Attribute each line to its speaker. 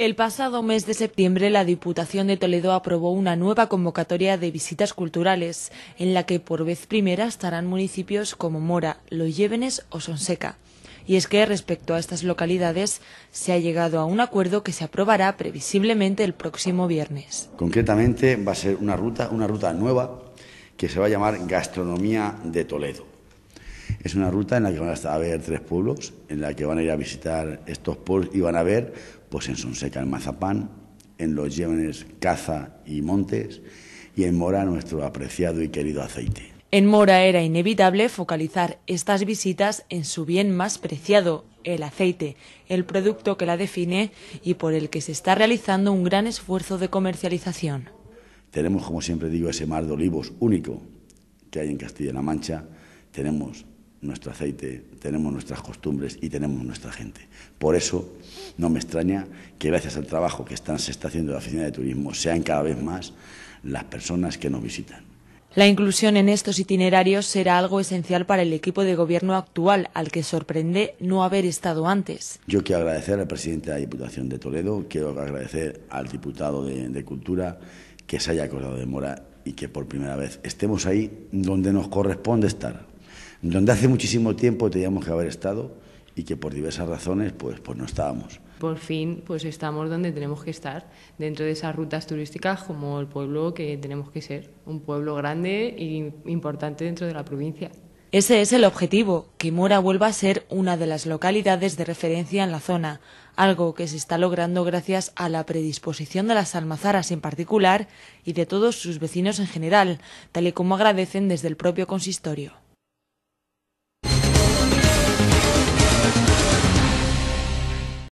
Speaker 1: El pasado mes de septiembre la Diputación de Toledo aprobó una nueva convocatoria de visitas culturales, en la que por vez primera estarán municipios como Mora, Los Llévenes o Sonseca. Y es que respecto a estas localidades se ha llegado a un acuerdo que se aprobará previsiblemente el próximo viernes.
Speaker 2: Concretamente va a ser una ruta, una ruta nueva que se va a llamar Gastronomía de Toledo. Es una ruta en la que van a ver tres pueblos, en la que van a ir a visitar estos pueblos y van a ver, pues en Sonseca, en Mazapán, en los Yemenes Caza y Montes, y en Mora, nuestro apreciado y querido aceite.
Speaker 1: En Mora era inevitable focalizar estas visitas en su bien más preciado, el aceite, el producto que la define y por el que se está realizando un gran esfuerzo de comercialización.
Speaker 2: Tenemos, como siempre digo, ese mar de olivos único que hay en Castilla-La Mancha. Tenemos nuestro aceite, tenemos nuestras costumbres y tenemos nuestra gente. Por eso no me extraña que gracias al trabajo que se está haciendo en la oficina de turismo sean cada vez más las personas que nos visitan.
Speaker 1: La inclusión en estos itinerarios será algo esencial para el equipo de gobierno actual, al que sorprende no haber estado antes.
Speaker 2: Yo quiero agradecer al presidente de la Diputación de Toledo, quiero agradecer al diputado de, de Cultura que se haya acordado de Mora y que por primera vez estemos ahí donde nos corresponde estar, donde hace muchísimo tiempo teníamos que haber estado y que por diversas razones pues, pues, no estábamos.
Speaker 1: Por fin pues estamos donde tenemos que estar, dentro de esas rutas turísticas como el pueblo que tenemos que ser, un pueblo grande e importante dentro de la provincia. Ese es el objetivo, que Mora vuelva a ser una de las localidades de referencia en la zona, algo que se está logrando gracias a la predisposición de las almazaras en particular y de todos sus vecinos en general, tal y como agradecen desde el propio consistorio.